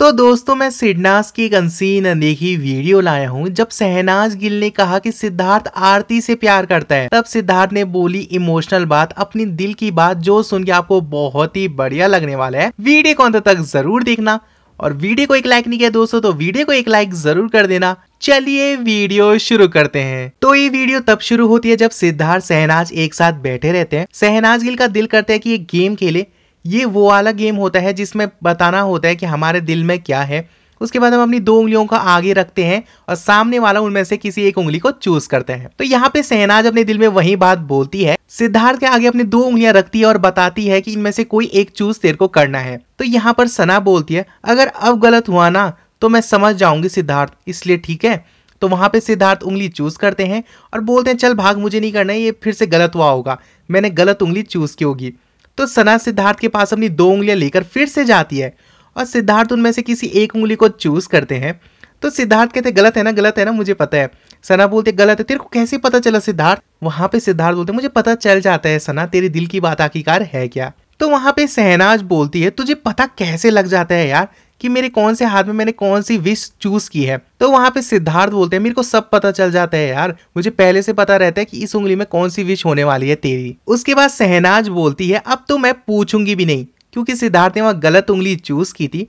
तो दोस्तों मैं सिडनास की एक अनसीन अनदेखी वीडियो लाया हूँ जब सहनाज गिल ने कहा कि सिद्धार्थ आरती से प्यार करता है तब सिद्धार्थ ने बोली इमोशनल बात अपनी दिल की बात जो सुन के आपको बहुत ही बढ़िया लगने वाला है वीडियो को अंत तक जरूर देखना और वीडियो को एक लाइक नहीं किया दोस्तों तो वीडियो को एक लाइक जरूर कर देना चलिए वीडियो शुरू करते हैं तो ये वीडियो तब शुरू होती है जब सिद्धार्थ सहनाज एक साथ बैठे रहते हैं सहनाज गिल का दिल करता है कि ये गेम खेले ये वो वाला गेम होता है जिसमें बताना होता है कि हमारे दिल में क्या है उसके बाद हम अपनी दो उंगलियों को आगे रखते हैं और सामने वाला उनमें से किसी एक उंगली को चूज करते हैं तो यहाँ पे सहनाज अपने दिल में वही बात बोलती है सिद्धार्थ के आगे अपनी दो उंगलियां रखती है और बताती है कि इनमें से कोई एक चूज तेरे को करना है तो यहाँ पर सना बोलती है अगर अब गलत हुआ ना तो मैं समझ जाऊंगी सिद्धार्थ इसलिए ठीक है तो वहाँ पे सिद्धार्थ उंगली चूज करते हैं और बोलते हैं चल भाग मुझे नहीं करना है ये फिर से गलत हुआ होगा मैंने गलत उंगली चूज की होगी तो सना सिद्धार्थ के पास अपनी दो उंगलियां लेकर फिर से जाती है और सिद्धार्थ उनमें से किसी एक उंगली को चूज करते हैं तो सिद्धार्थ कहते गलत है ना गलत है ना मुझे पता है सना बोलते गलत है तेरे को कैसे पता चला सिद्धार्थ वहां पे सिद्धार्थ बोलते मुझे पता चल जाता है सना तेरे दिल की बात आखिरकार है क्या तो वहां पे सहनाज बोलती है तुझे पता कैसे लग जाता है यार कि मेरे कौन से हाथ में मैंने कौन सी विश चूज की है तो वहां पे सिद्धार्थ बोलते हैं मेरे को सब पता चल जाता है यार मुझे पहले से पता रहता है कि इस उंगली में कौन सी विश होने वाली है तेरी उसके बाद सहनाज बोलती है अब तो मैं पूछूंगी भी नहीं क्योंकि सिद्धार्थ ने वहां गलत उंगली चूज की थी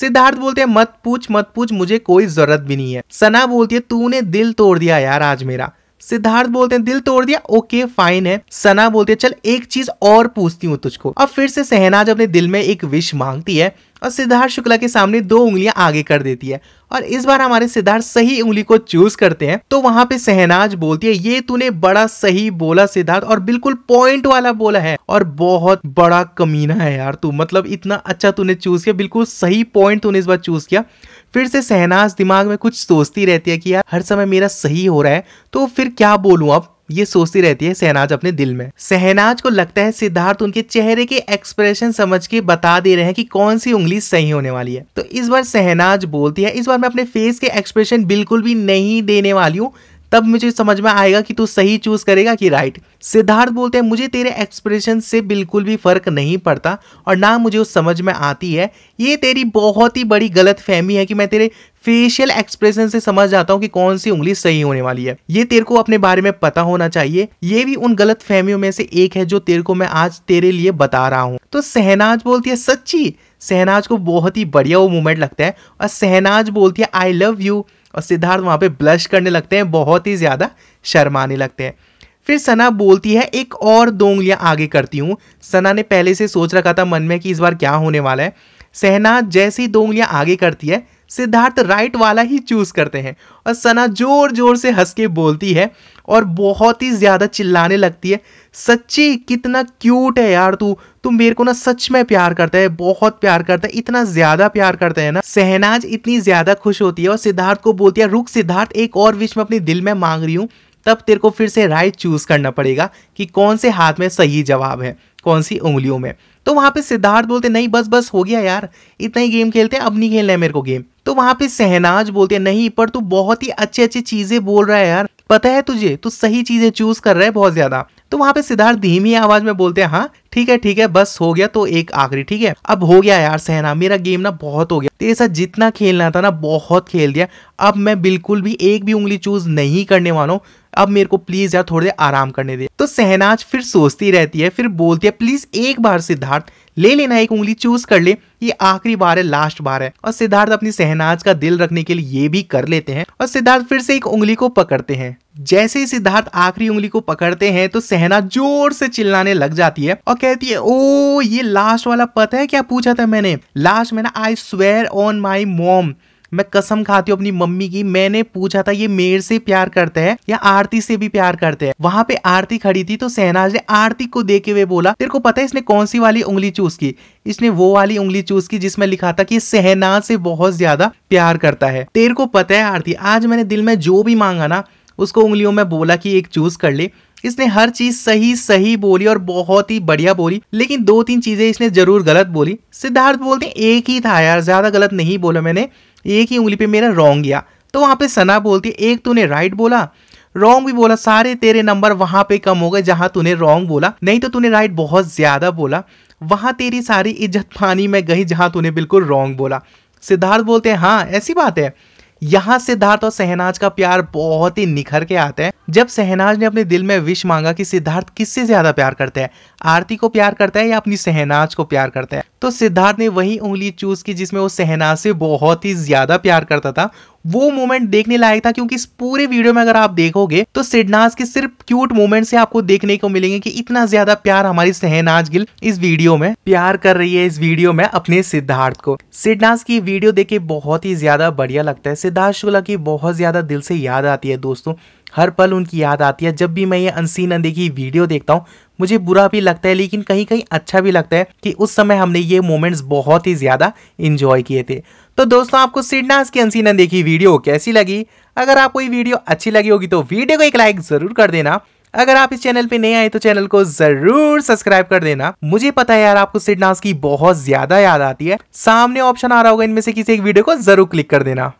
सिद्धार्थ बोलते हैं मत पूछ मत पूछ मुझे कोई जरूरत भी नहीं है सना बोलती है तूने दिल तोड़ दिया यार आज मेरा सिद्धार्थ बोलते हैं दिल तोड़ दिया ओके फाइन है सना बोलते हैं चल एक चीज और पूछती हूँ तुझको अब फिर से सहनाज अपने दिल में एक विश मांगती है और सिद्धार्थ शुक्ला के सामने दो उंगलियां आगे कर देती है और इस बार हमारे सिद्धार्थ सही उंगली को चूज करते हैं तो वहां पे सहनाज बोलती है ये तूने बड़ा सही बोला सिद्धार्थ और बिल्कुल पॉइंट वाला बोला है और बहुत बड़ा कमीना है यार तू मतलब इतना अच्छा तूने चूज किया बिल्कुल सही पॉइंट तूने इस बार चूज किया फिर से सहनाज दिमाग में कुछ सोचती रहती है कि यार हर समय मेरा सही हो रहा है तो फिर क्या बोलूँ अब ये सोचती रहती है सहनाज अपने दिल में सहनाज को लगता है सिद्धार्थ उनके चेहरे के एक्सप्रेशन समझ के बता दे रहे हैं कि कौन सी उंगली सही होने वाली है तो इस बार सहनाज बोलती है इस बार मैं अपने फेस के एक्सप्रेशन बिल्कुल भी नहीं देने वाली हूँ तब मुझे समझ में आएगा कि तू सही चूज करेगा कि राइट सिद्धार्थ बोलते हैं मुझे तेरे एक्सप्रेशन से बिल्कुल भी फर्क नहीं पड़ता और ना मुझे उस समझ में आती है ये तेरी बहुत ही बड़ी गलत फहमी है कि मैं तेरे फेशियल एक्सप्रेशन से समझ जाता हूँ कि कौन सी उंगली सही होने वाली है ये तेरे को अपने बारे में पता होना चाहिए ये भी उन गलत फहमियों में से एक है जो तेरे को मैं आज तेरे लिए बता रहा हूँ तो सहनाज बोलती है सच्ची सहनाज को बहुत ही बढ़िया वो मोमेंट लगता है और सहनाज बोलती है आई लव यू और सिद्धार्थ वहाँ पे ब्लश करने लगते हैं बहुत ही ज़्यादा शर्माने लगते हैं फिर सना बोलती है एक और दो उंगलियाँ आगे करती हूँ सना ने पहले से सोच रखा था मन में कि इस बार क्या होने वाला है सहना जैसी दो उंगलियाँ आगे करती है सिद्धार्थ राइट वाला ही चूज करते हैं और सना जोर जोर से हंस के बोलती है और बहुत ही ज़्यादा चिल्लाने लगती है सच्ची कितना क्यूट है यार तू तू मेरे को ना सच में प्यार करता है बहुत प्यार करता है इतना ज़्यादा प्यार करता है ना सहनाज इतनी ज़्यादा खुश होती है और सिद्धार्थ को बोलती है रुक सिद्धार्थ एक और विश में अपने दिल में मांग रही हूँ तब तेरे को फिर से राइट चूज़ करना पड़ेगा कि कौन से हाथ में सही जवाब है कौन सी उंगलियों में तो वहां पे सिद्धार्थ बोलते नहीं बस बस हो गया यार इतना ही गेम खेलते हैं अब नहीं खेलना है मेरे को गेम तो वहां पे सहनाज बोलते नहीं पर तू बहुत ही अच्छी अच्छी चीज़ें बोल रहा है यार पता है तुझे तू तु सही चीज़ें चूज कर रहा है बहुत ज़्यादा तो वहां पे सिद्धार्थ धीमी आवाज़ में बोलते हैं हाँ ठीक है ठीक है बस हो गया तो एक आखिरी ठीक है अब हो गया यार सहना मेरा गेम ना बहुत हो गया तेरे साथ जितना खेलना था ना बहुत खेल दिया अब मैं बिल्कुल भी एक भी उंगली चूज नहीं करने वाला हूँ अब मेरे को प्लीज यार थोड़ी देर आराम करने दे तो सहनाज फिर सोचती रहती है फिर बोलती है प्लीज एक बार सिद्धार्थ ले लेना एक उंगली चूज कर ले ये आखिरी बार है लास्ट बार है और सिद्धार्थ अपनी सहनाज का दिल रखने के लिए ये भी कर लेते हैं और सिद्धार्थ फिर से एक उंगली को पकड़ते हैं जैसे ही सिद्धार्थ आखिरी उंगली को पकड़ते हैं तो सहना जोर से चिल्लाने लग जाती है और कहती है ओ ये लास्ट वाला पता है क्या पूछा था मैंने लास्ट में ना आई स्वेर ऑन माई मोम मैं कसम खाती हूँ अपनी मम्मी की मैंने पूछा था ये मेर से प्यार करते हैं या आरती से भी प्यार करते हैं वहां पे आरती खड़ी थी तो सहनाज ने आरती को देखे हुए बोला तेरे को पता है इसने कौन सी वाली उंगली चूज की इसने वो वाली उंगली चूज की जिसमें लिखा था कि सहनाज से बहुत ज्यादा प्यार करता है तेरे को पता है आरती आज मैंने दिल में जो भी मांगा ना उसको उंगलियों में बोला कि एक चूज कर ले इसने हर चीज सही सही बोली और बहुत ही बढ़िया बोली लेकिन दो तीन चीजें इसने जरूर गलत बोली सिद्धार्थ बोलते एक ही था यार ज्यादा गलत नहीं बोला मैंने एक ही उंगली पे मेरा रॉन्ग गया तो वहाँ पे सना बोलती है एक तूने राइट बोला रॉन्ग भी बोला सारे तेरे नंबर वहाँ पे कम हो गए जहाँ तूने रॉन्ग बोला नहीं तो तूने राइट बहुत ज़्यादा बोला वहाँ तेरी सारी इज्जत पानी में गई जहाँ तूने बिल्कुल रॉन्ग बोला सिद्धार्थ बोलते हैं हाँ ऐसी बात है यहाँ सिद्धार्थ और सहनाज का प्यार बहुत ही निखर के आता है जब सहनाज ने अपने दिल में विश मांगा कि सिद्धार्थ किससे ज्यादा प्यार करता है आरती को प्यार करता है या अपनी सहनाज को प्यार करता है तो सिद्धार्थ ने वही उंगली चूज की जिसमें वो सहनाज से बहुत ही ज्यादा प्यार करता था वो मोमेंट देखने लायक था क्योंकि इस पूरे वीडियो में अगर आप देखोगे तो सिडनाज के सिर्फ क्यूट मोमेंट से आपको देखने को मिलेंगे कि इतना ज्यादा प्यार हमारी सहनाज गिल इस वीडियो में प्यार कर रही है इस वीडियो में अपने सिद्धार्थ को सिडनाज की वीडियो देख के बहुत ही ज्यादा बढ़िया लगता है सिद्धार्थ शुक्ला की बहुत ज्यादा दिल से याद आती है दोस्तों हर पल उनकी याद आती है जब भी मैं ये अनसीन अनदेखी वीडियो देखता हूँ मुझे बुरा भी लगता है लेकिन कहीं कहीं अच्छा भी लगता है कि उस समय हमने ये मोमेंट्स बहुत ही ज़्यादा इन्जॉय किए थे तो दोस्तों आपको सिडनास की अनसीन अनदेखी वीडियो कैसी लगी अगर आपको ये वीडियो अच्छी लगी होगी तो वीडियो को एक लाइक ज़रूर कर देना अगर आप इस चैनल पे नए आए तो चैनल को जरूर सब्सक्राइब कर देना मुझे पता है यार आपको सिडनास की बहुत ज्यादा याद आती है सामने ऑप्शन आ रहा होगा इनमें से किसी एक वीडियो को जरूर क्लिक कर देना